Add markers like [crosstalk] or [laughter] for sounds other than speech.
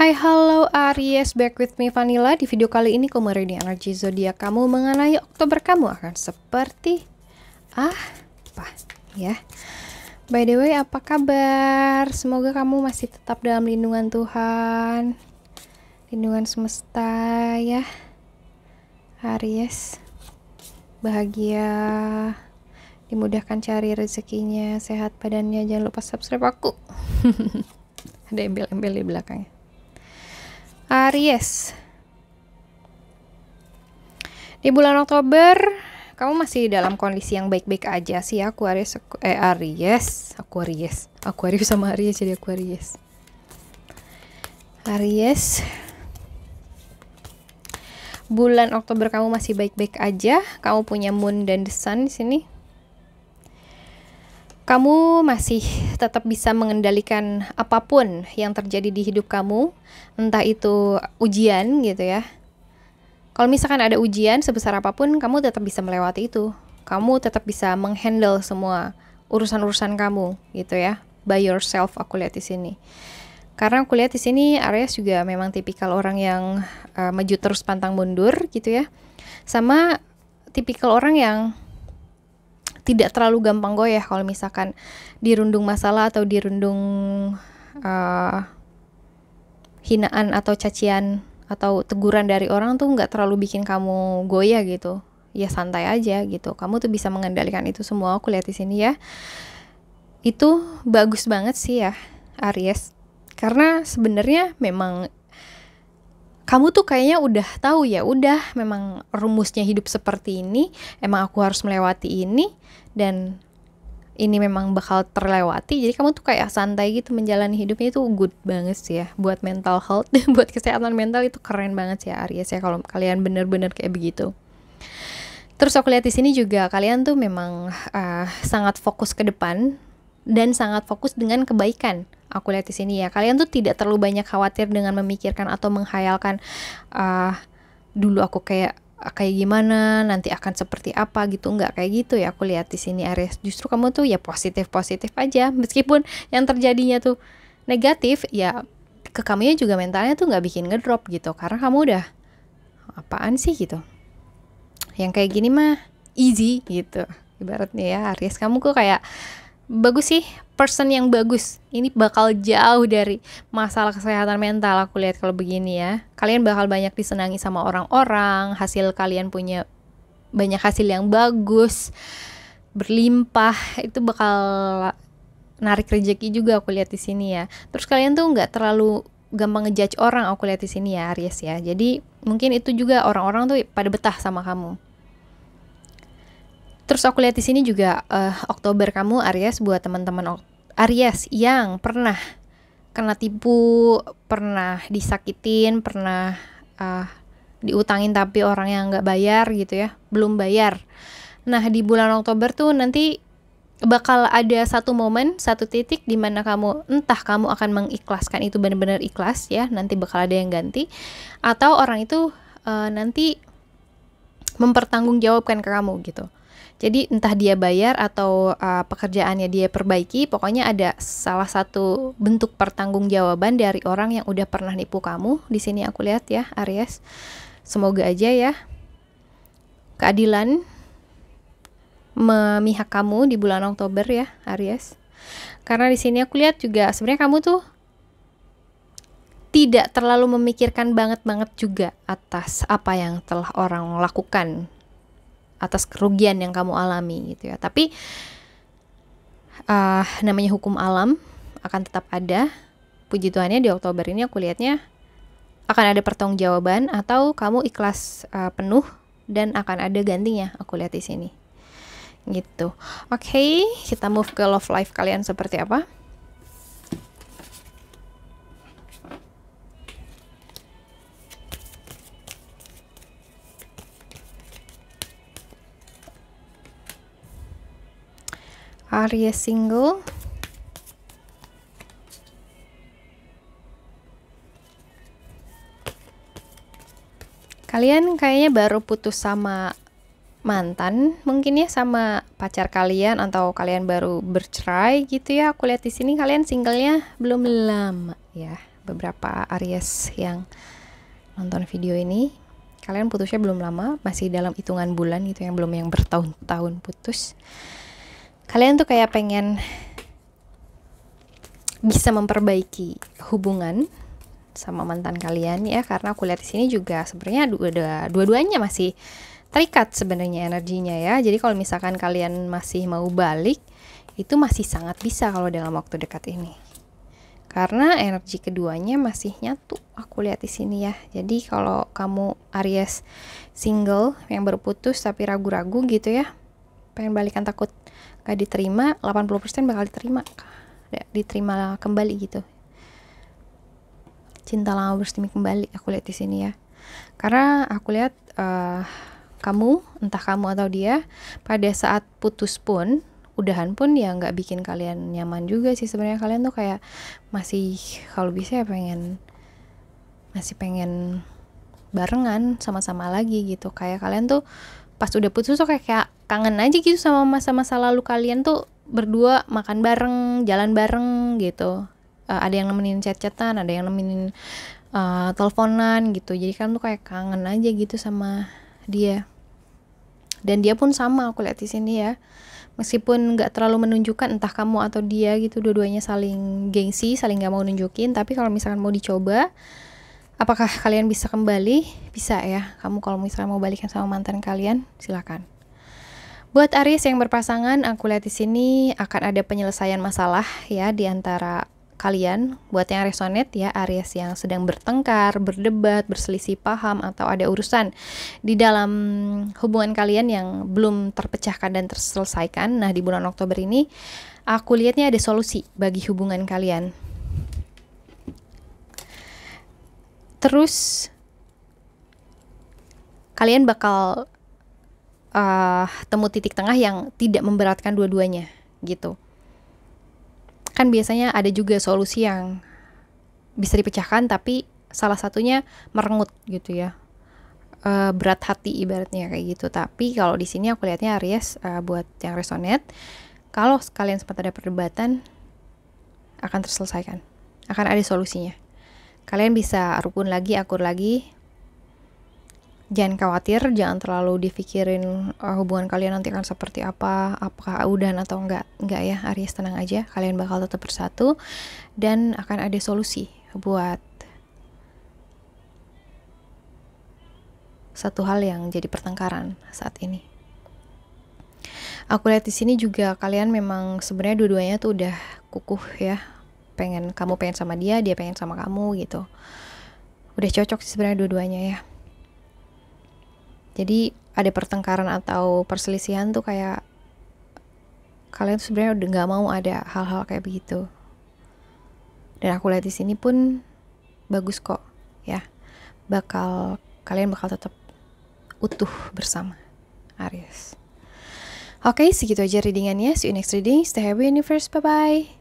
Hai halo Aries, back with me Vanilla. Di video kali ini kemarin energi zodiak kamu mengenai Oktober kamu akan seperti ah, apa ya. By the way, apa kabar? Semoga kamu masih tetap dalam lindungan Tuhan. Lindungan semesta ya. Aries. Bahagia. Dimudahkan cari rezekinya, sehat badannya. Jangan lupa subscribe aku. [laughs] Ada embel-embel di belakangnya. Aries. Di bulan Oktober, kamu masih dalam kondisi yang baik-baik aja sih aku Aries, eh Aries, aku Aries sama Aries jadi Aquarius. Aries. Bulan Oktober kamu masih baik-baik aja, kamu punya moon dan the sun di sini kamu masih tetap bisa mengendalikan apapun yang terjadi di hidup kamu, entah itu ujian gitu ya. Kalau misalkan ada ujian sebesar apapun, kamu tetap bisa melewati itu. Kamu tetap bisa menghandle semua urusan-urusan kamu gitu ya. By yourself aku lihat di sini. Karena aku lihat di sini Aries juga memang tipikal orang yang uh, maju terus pantang mundur gitu ya. Sama tipikal orang yang tidak terlalu gampang goyah kalau misalkan dirundung masalah atau dirundung uh, hinaan atau cacian atau teguran dari orang tuh nggak terlalu bikin kamu goyah gitu ya santai aja gitu kamu tuh bisa mengendalikan itu semua aku lihat di sini ya itu bagus banget sih ya Aries karena sebenarnya memang kamu tuh kayaknya udah tahu ya udah memang rumusnya hidup seperti ini emang aku harus melewati ini dan ini memang bakal terlewati jadi kamu tuh kayak santai gitu menjalani hidupnya itu good banget sih ya buat mental health [laughs] buat kesehatan mental itu keren banget sih ya Aries ya kalau kalian bener-bener kayak begitu terus aku lihat di sini juga kalian tuh memang uh, sangat fokus ke depan dan sangat fokus dengan kebaikan aku lihat di sini ya. Kalian tuh tidak terlalu banyak khawatir dengan memikirkan atau menghayalkan uh, dulu aku kayak ah, kayak gimana, nanti akan seperti apa gitu, nggak kayak gitu ya aku lihat di sini Aries. Justru kamu tuh ya positif-positif aja, meskipun yang terjadinya tuh negatif, ya ke nya juga mentalnya tuh nggak bikin ngedrop gitu, karena kamu udah apaan sih gitu. Yang kayak gini mah easy gitu, ibaratnya ya Aries. Kamu kok kayak bagus sih person yang bagus ini bakal jauh dari masalah kesehatan mental aku lihat kalau begini ya kalian bakal banyak disenangi sama orang-orang hasil kalian punya banyak hasil yang bagus berlimpah itu bakal narik rezeki juga aku lihat di sini ya terus kalian tuh nggak terlalu gampang ngejudge orang aku lihat di sini ya Aries ya jadi mungkin itu juga orang-orang tuh pada betah sama kamu Terus aku lihat di sini juga uh, Oktober kamu Aries buat teman-teman Aries yang pernah kena tipu, pernah disakitin, pernah uh, diutangin tapi orang yang nggak bayar gitu ya, belum bayar. Nah di bulan Oktober tuh nanti bakal ada satu momen, satu titik di mana kamu entah kamu akan mengikhlaskan itu benar-benar ikhlas ya, nanti bakal ada yang ganti atau orang itu uh, nanti mempertanggungjawabkan ke kamu gitu. Jadi entah dia bayar atau uh, pekerjaannya dia perbaiki, pokoknya ada salah satu bentuk pertanggungjawaban dari orang yang udah pernah nipu kamu. Di sini aku lihat ya, Aries. Semoga aja ya keadilan memihak kamu di bulan Oktober ya, Aries. Karena di sini aku lihat juga sebenarnya kamu tuh tidak terlalu memikirkan banget-banget juga atas apa yang telah orang lakukan atas kerugian yang kamu alami gitu ya. Tapi uh, namanya hukum alam akan tetap ada. Puji Tuhannya di Oktober ini aku lihatnya akan ada pertanggungjawaban atau kamu ikhlas uh, penuh dan akan ada gantinya. Aku lihat di sini. Gitu. Oke, okay, kita move ke love life kalian seperti apa? Aries single kalian kayaknya baru putus sama mantan mungkin ya sama pacar kalian atau kalian baru bercerai gitu ya aku lihat di sini kalian singlenya belum lama ya beberapa Aries yang nonton video ini kalian putusnya belum lama masih dalam hitungan bulan gitu yang belum yang bertahun-tahun putus kalian tuh kayak pengen bisa memperbaiki hubungan sama mantan kalian ya karena aku lihat di sini juga sebenarnya dua-duanya masih terikat sebenarnya energinya ya. Jadi kalau misalkan kalian masih mau balik itu masih sangat bisa kalau dalam waktu dekat ini. Karena energi keduanya masih nyatu. Aku lihat di sini ya. Jadi kalau kamu Aries single yang berputus tapi ragu-ragu gitu ya, pengen balikan takut mereka diterima 80% bakal diterima ya, diterima kembali gitu cinta lama bersemi kembali aku lihat di sini ya karena aku lihat uh, kamu entah kamu atau dia pada saat putus pun udahan pun ya nggak bikin kalian nyaman juga sih sebenarnya kalian tuh kayak masih kalau bisa ya pengen masih pengen barengan sama-sama lagi gitu kayak kalian tuh pas udah putus tuh kayak, kayak kangen aja gitu sama masa-masa lalu kalian tuh berdua makan bareng, jalan bareng gitu. Uh, ada yang nemenin chat ada yang nemenin uh, teleponan gitu. Jadi kan tuh kayak kangen aja gitu sama dia. Dan dia pun sama aku lihat di sini ya. Meskipun nggak terlalu menunjukkan entah kamu atau dia gitu, dua-duanya saling gengsi, saling nggak mau nunjukin. Tapi kalau misalkan mau dicoba, apakah kalian bisa kembali? Bisa ya. Kamu kalau misalnya mau balikan sama mantan kalian, silakan. Buat Aries yang berpasangan, aku lihat di sini akan ada penyelesaian masalah ya di antara kalian. Buat yang resonate ya, Aries yang sedang bertengkar, berdebat, berselisih paham atau ada urusan di dalam hubungan kalian yang belum terpecahkan dan terselesaikan. Nah, di bulan Oktober ini aku lihatnya ada solusi bagi hubungan kalian terus kalian bakal uh, temu titik tengah yang tidak memberatkan dua-duanya gitu kan biasanya ada juga solusi yang bisa dipecahkan tapi salah satunya merengut gitu ya uh, berat hati ibaratnya kayak gitu tapi kalau di sini aku lihatnya Aries uh, buat yang resonate kalau kalian sempat ada perdebatan akan terselesaikan akan ada solusinya Kalian bisa rukun lagi, akur lagi. Jangan khawatir, jangan terlalu difikirin uh, eh, hubungan kalian nanti akan seperti apa, apakah udah atau enggak. Enggak ya, Aries tenang aja, kalian bakal tetap bersatu dan akan ada solusi buat satu hal yang jadi pertengkaran saat ini. Aku lihat di sini juga kalian memang sebenarnya dua-duanya tuh udah kukuh ya, pengen kamu pengen sama dia dia pengen sama kamu gitu udah cocok sih sebenarnya dua-duanya ya jadi ada pertengkaran atau perselisihan tuh kayak kalian tuh sebenarnya udah nggak mau ada hal-hal kayak begitu dan aku lihat di sini pun bagus kok ya bakal kalian bakal tetap utuh bersama Aries oke okay, segitu aja readingannya see you next reading stay happy universe bye bye